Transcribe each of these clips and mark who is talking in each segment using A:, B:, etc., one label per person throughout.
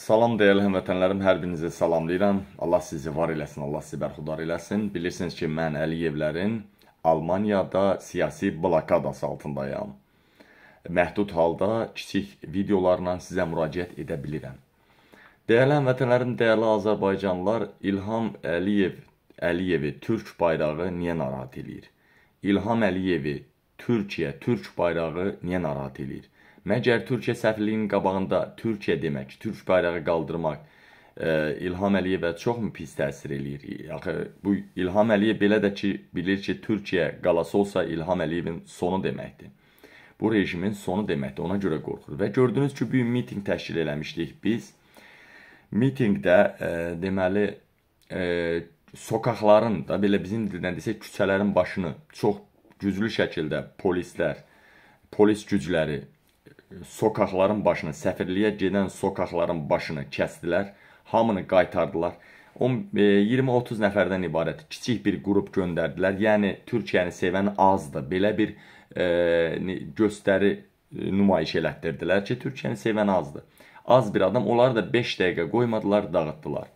A: Salam dəyərli həmvətənlərim, hər birinizi salamlayıram. Allah sizi var eləsin, Allah sizi bərxudar eləsin. Bilirsiniz ki, mən Əliyevlərin Almaniyada siyasi blokadası altındayam. Məhdud halda kiçik videolarla sizə müraciət edə bilirəm. Dəyərli həmvətənlərim, dəyərli Azərbaycanlılar, İlham Əliyev Əliyevi Türk bayrağı niyə narahat eləyir? İlham Əliyevi Türkiyə Türk bayrağı niyə narahat eləyir? Məgər Türkiyə səfirliyinin qabağında Türkiyə demək, türk bayrağı qaldırmaq ə, e, İlham Əliyevə çoxmu pis təsir eləyir? Axı bu İlham Əliyev belə də ki, bilir ki, Türkiyə qalası olsa İlham Əliyevin sonu deməkdir. Bu rejimin sonu deməkdir. Ona görə qorxur. Və gördünüz ki, bu mitinq təşkil eləmişdik biz. Mitinqdə ə, e, deməli ə, e, sokaqların da belə bizim dildən desək küçələrin başını çox güclü şəkildə polislər, polis gücləri sokaqların başını, səfirliyə gedən sokaqların başını kəsdilər, hamını qaytardılar. 20-30 e, nəfərdən ibarət kiçik bir qrup göndərdilər. Yəni Türkiyəni sevən azdır. Belə bir e, göstəri e, nümayiş elətdirdilər ki, Türkiyəni sevən azdır. Az bir adam, onları da 5 dəqiqə qoymadılar, dağıtdılar.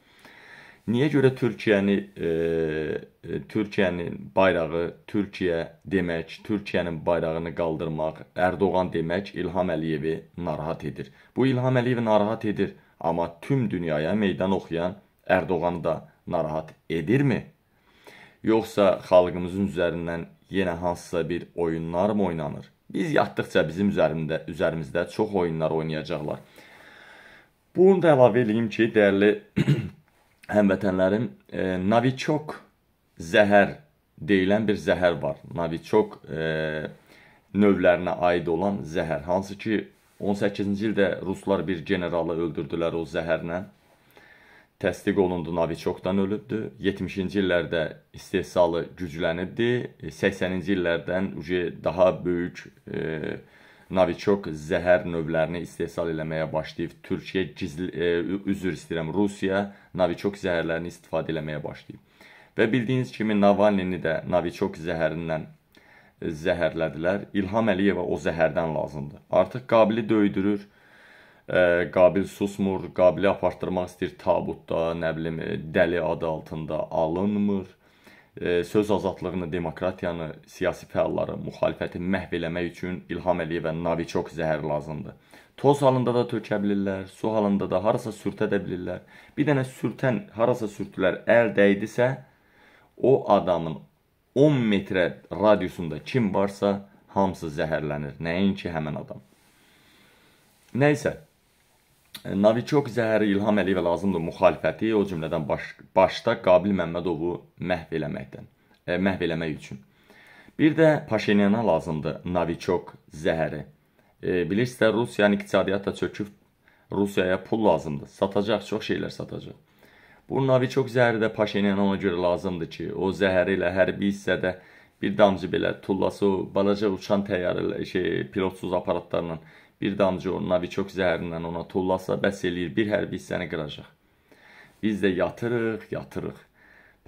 A: Niyə görə Türkiyəni e, e, Türkiyənin bayrağı Türkiyə demək, Türkiyənin bayrağını qaldırmaq, Ərdoğan demək İlham Əliyevi narahat edir. Bu İlham Əliyevi narahat edir, amma tüm dünyaya meydan oxuyan Ərdoğanı da narahat edirmi? Yoxsa xalqımızın üzərindən yenə hansısa bir oyunlar mı oynanır? Biz yatdıqca bizim üzərində üzərimizdə çox oyunlar oynayacaqlar. Bunu da əlavə eləyim ki, dəyərli həmvətənlərim e, Novichok zəhər deyilən bir zəhər var. Novichok e, növlərinə aid olan zəhər, hansı ki 18-ci ildə ruslar bir generalı öldürdülər o zəhərlə. Təsdiq olundu Novichokdan ölübdü. 70-ci illərdə istehsalı güclənibdi. 80-ci e, illərdən daha böyük e, Novichok zəhər növlərini istehsal eləməyə başlayıb. Türkiyə gizli, e, üzr istəyirəm, Rusiya Novichok zəhərlərini istifadə eləməyə başlayıb. Və bildiyiniz kimi Navalnini də Novichok zəhərindən e, zəhərlədilər. İlham Əliyevə o zəhərdən lazımdır. Artıq Qabili döydürür. E, qabil susmur, Qabili apartdırmaq istəyir tabutda, nə bilim, e, dəli adı altında alınmır söz azadlığını, demokratiyanı, siyasi fəalları, müxalifəti məhv eləmək üçün İlham Əliyevə Noviçok zəhəri lazımdır. Toz halında da tökə bilirlər, su halında da harasa sürtə də bilirlər. Bir dənə sürtən harasa sürtdülər, əl dəydisə o adamın 10 metrə radiusunda kim varsa hamısı zəhərlənir. Nəinki həmin adam. Nəysə, Noviçok zəhəri İlham Əliyevə lazımdır müxalifəti, o cümlədən baş, başda Qabil Məmmədovu məhv eləməkdən, ə, e, məhv eləmək üçün. Bir də Paşinyana lazımdır Noviçok zəhəri. E, bilirsiniz, Rusiyanın iqtisadiyyatı çöküb Rusiyaya pul lazımdır. Satacaq, çox şeylər satacaq. Bu Noviçok zəhəri də Paşinyana ona görə lazımdır ki, o zəhəri ilə hərbi hissədə bir damcı belə tullası, balaca uçan təyyarələr, şey, pilotsuz aparatlarla Bir damcı o naviçok zəhərindən ona tullasa bəs eləyir, bir hərbi hissəni qıracaq. Biz də yatırıq, yatırıq.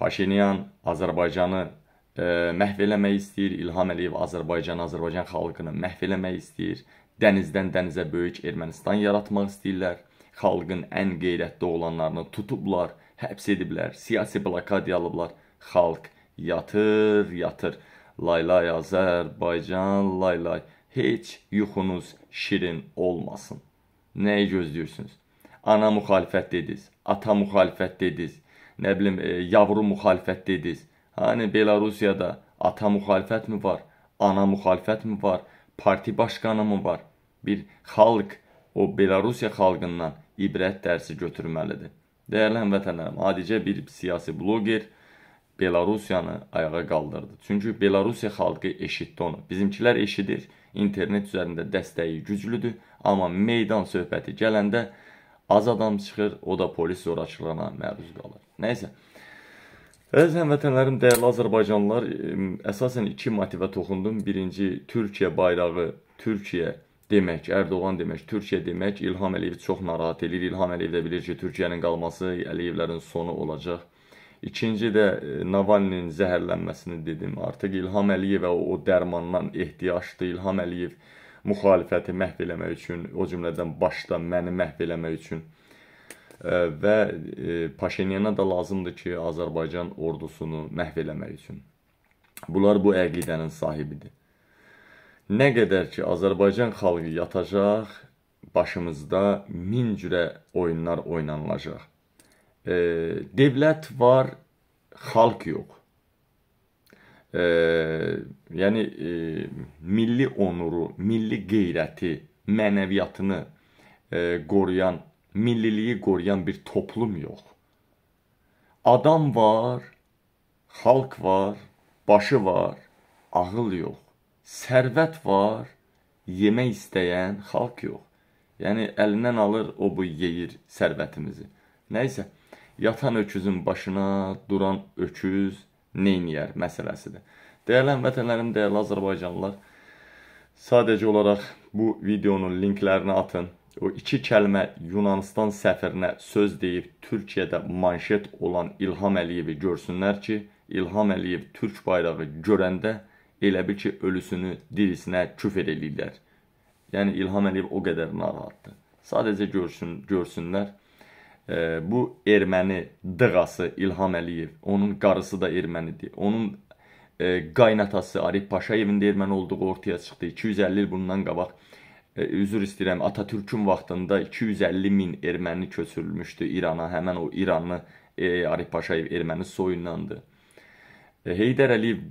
A: Paşinyan Azərbaycanı e, məhv eləmək istəyir. İlham Əliyev Azərbaycanı, Azərbaycan xalqını məhv eləmək istəyir. Dənizdən dənizə böyük Ermənistan yaratmaq istəyirlər. Xalqın ən qeyrətli olanlarını tutublar, həbs ediblər, siyasi blokad yalıblar. Xalq yatır, yatır. Laylay Azərbaycan, laylay. Lay heç yuxunuz şirin olmasın. Nəyi gözləyirsiniz? Ana müxalifət dediniz, ata müxalifət dediniz, nə bilim, e, yavru müxalifət dediniz. Hani Belarusiyada ata müxalifət mi var, ana müxalifət mi var, parti başqanı mı var? Bir xalq, o Belarusiya xalqından ibrət dərsi götürməlidir. Dəyərli həmvətənlərim, adicə bir siyasi bloger, Belarusiyanı ayağa qaldırdı. Çünki Belarusiya xalqı eşitdi onu. Bizimkilər eşidir, internet üzərində dəstəyi güclüdür, amma meydan söhbəti gələndə az adam çıxır, o da polis zorakılığına məruz qalır. Nəysə. Əziz həmvətənlərim, dəyərli Azərbaycanlılar, əsasən iki motivə toxundum. Birinci, Türkiyə bayrağı, Türkiyə demək, Erdoğan demək, Türkiyə demək İlham Əliyev çox narahat eləyir. İlham Əliyev də bilir ki, Türkiyənin qalması Əliyevlərin sonu olacaq. İkinci də e, Navalninin zəhərlənməsini dedim. Artıq İlham Əliyevə o, o dərmandan ehtiyacdı. İlham Əliyev müxalifəti məhv eləmək üçün, o cümlədən başda məni məhv eləmək üçün e, və e, Paşinyana da lazımdır ki, Azərbaycan ordusunu məhv eləmək üçün. Bunlar bu əqidənin sahibidir. Nə qədər ki, Azərbaycan xalqı yatacaq, başımızda min cürə oyunlar oynanılacaq e, devlət var, xalq yox. E, yəni e, milli onuru, milli qeyrəti, mənəviyyatını e, qoruyan, milliliyi qoruyan bir toplum yox. Adam var, xalq var, başı var, ağıl yox. Sərvət var, yemək istəyən xalq yox. Yəni əlindən alır o bu yeyir sərvətimizi. Nəysə, yatan öküzün başına duran öküz neyniyər məsələsidir. Dəyərli vətənlərim, dəyərli Azərbaycanlılar, sadəcə olaraq bu videonun linklərini atın. O iki kəlmə Yunanistan səfirinə söz deyib Türkiyədə manşet olan İlham Əliyevi görsünlər ki, İlham Əliyev Türk bayrağı görəndə elə bil ki, ölüsünü dirisinə küfr eləyirlər. Yəni İlham Əliyev o qədər narahatdır. Sadəcə görsün, görsünlər e, bu erməni dığası İlham Əliyev, onun qarısı da ermənidir. Onun e, qaynatası Arif Paşayevin də erməni olduğu ortaya çıxdı. 250 il bundan qabaq e, üzr istəyirəm, Atatürkün vaxtında 250 min erməni köçürülmüşdü İrana. Həmin o İranlı e, Arif Paşayev erməni soyundandı. E, Heydər Əliyev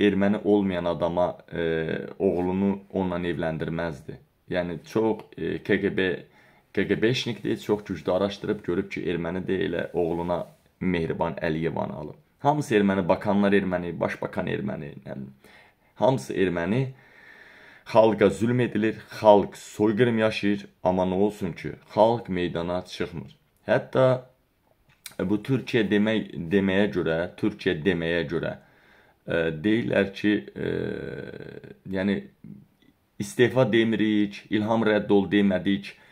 A: erməni olmayan adama e, oğlunu onunla evləndirməzdi. Yəni çox e, KGB QQ5-nik deyil, çox güclü araşdırıb görüb ki, erməni deyil, oğluna Mehriban Əliyevanı alıb. Hamısı erməni, bakanlar erməni, başbakan erməni, yəni hamısı erməni. Xalqa zülm edilir, xalq soyqırım yaşayır, amma nə olsun ki, xalq meydana çıxmır. Hətta e, bu Türkiyə demək deməyə görə, Türkiyə deməyə görə ə, e, deyirlər ki, ə, e, yəni istefa demirik, İlham Rəddol demədik, ə,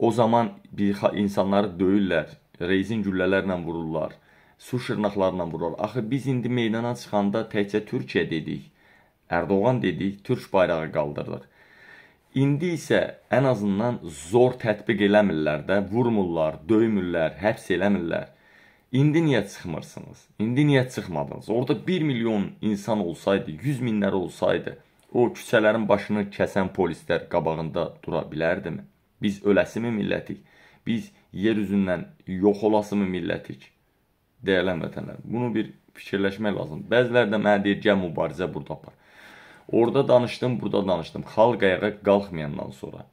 A: O zaman bir insanları döyürlər, rezin güllələrlə vururlar, su şırnaqlarla vururlar. Axı biz indi meydana çıxanda təkcə Türkiyə dedik, Ərdoğan dedik, türk bayrağı qaldırdıq. İndi isə ən azından zor tətbiq eləmirlər də, vurmurlar, döymürlər, həbs eləmirlər. İndi niyə çıxmırsınız? İndi niyə çıxmadınız? Orada 1 milyon insan olsaydı, 100 minlər olsaydı, o küçələrin başını kəsən polislər qabağında dura bilərdimi? Biz öləsimi millətik? Biz yer üzündən yox olasımı millətik? Dəyərlən vətənlər, bunu bir fikirləşmək lazımdır. Bəziləri də mənə deyir, gəl mübarizə burada apar. Orada danışdım, burada danışdım. Xalq ayağa qalxmayandan sonra.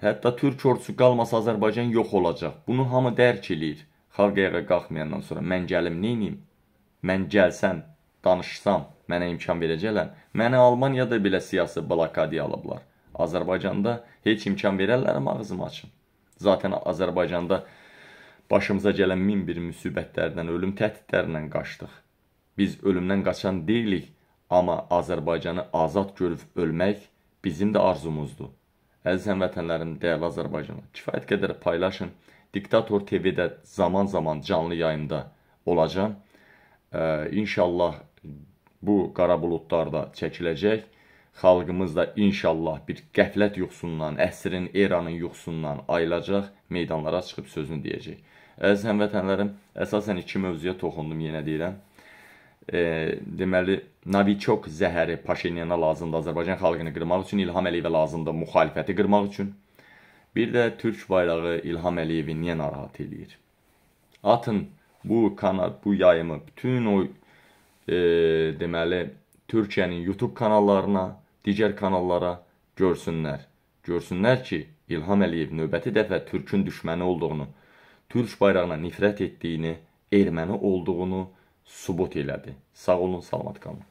A: Hətta türk ordusu qalmasa Azərbaycan yox olacaq. Bunu hamı dərk eləyir. Xalq ayağa qalxmayandan sonra mən gəlim, neyniyim? Mən gəlsəm, danışsam, mənə imkan verəcəklər. Mənə Almaniyada belə siyasi blokadiya alıblar. Azərbaycanda heç imkan verərlərmi ağzımı açım? Zaten Azərbaycanda başımıza gələn min bir müsibətlərdən, ölüm təhdidlərindən qaçdıq. Biz ölümdən qaçan deyilik, amma Azərbaycanı azad görüb ölmək bizim də arzumuzdur. Əziz həmvətənlərim, dəyərli Azərbaycanlı, kifayət qədər paylaşın. Diktator TV-də zaman-zaman canlı yayımda olacaq. Ee, inşallah bu qara buludlar da çəkiləcək. Xalqımız da inşallah bir qəflət yuxusundan, əsrin, eranın yuxusundan ayılacaq, meydanlara çıxıb sözünü deyəcək. Əziz həmvətənlərim, əsasən iki mövzuya toxundum, yenə deyirəm. E, deməli, Novichok zəhəri Paşinyana lazımdır Azərbaycan xalqını qırmaq üçün, İlham Əliyevə lazımdır müxalifəti qırmaq üçün. Bir də Türk bayrağı İlham Əliyevi niyə narahat eləyir? Atın bu kanal, bu yayımı, bütün o e, deməli, Türkiyənin YouTube kanallarına, digər kanallara görsünlər. Görsünlər ki, İlham Əliyev növbəti dəfə Türkün düşməni olduğunu, Türk bayrağına nifrət etdiyini, erməni olduğunu sübut elədi. Sağ olun, salamat qalın.